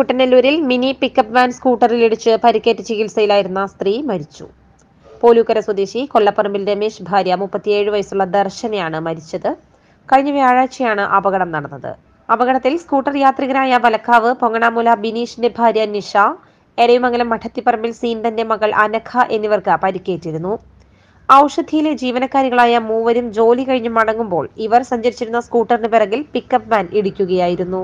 കുട്ടനെല്ലൂരിൽ mini pickup van സ്കൂട്ടറിൽ ഇടിച്ച് പരിക്കേറ്റ് ചികിത്സയിലായിരുന്ന സ്ത്രീ മരിച്ചു പോലൂക്കര സ്വദേശി കൊല്ലപ്പറമ്പിൽ രമേശ് ഭാര്യ മുപ്പത്തിയേഴ് വയസ്സുള്ള ദർശനയാണ് മരിച്ചത് കഴിഞ്ഞ വ്യാഴാഴ്ചയാണ് അപകടം നടന്നത് അപകടത്തിൽ സ്കൂട്ടർ യാത്രികനായ വലക്കാവ് പൊങ്ങണാമൂല ബിനീഷിന്റെ ഭാര്യ നിഷ എരയുമംഗലം മഠത്തിപ്പറമ്പിൽ സീന്തന്റെ മകൾ അനഖ എന്നിവർക്ക് പരിക്കേറ്റിരുന്നു ഔഷധിയിലെ ജീവനക്കാരികളായ മൂവരും ജോലി കഴിഞ്ഞ് മടങ്ങുമ്പോൾ ഇവർ സഞ്ചരിച്ചിരുന്ന സ്കൂട്ടറിന് പിറകിൽ പിക്കപ്പ് വാൻ ഇടിക്കുകയായിരുന്നു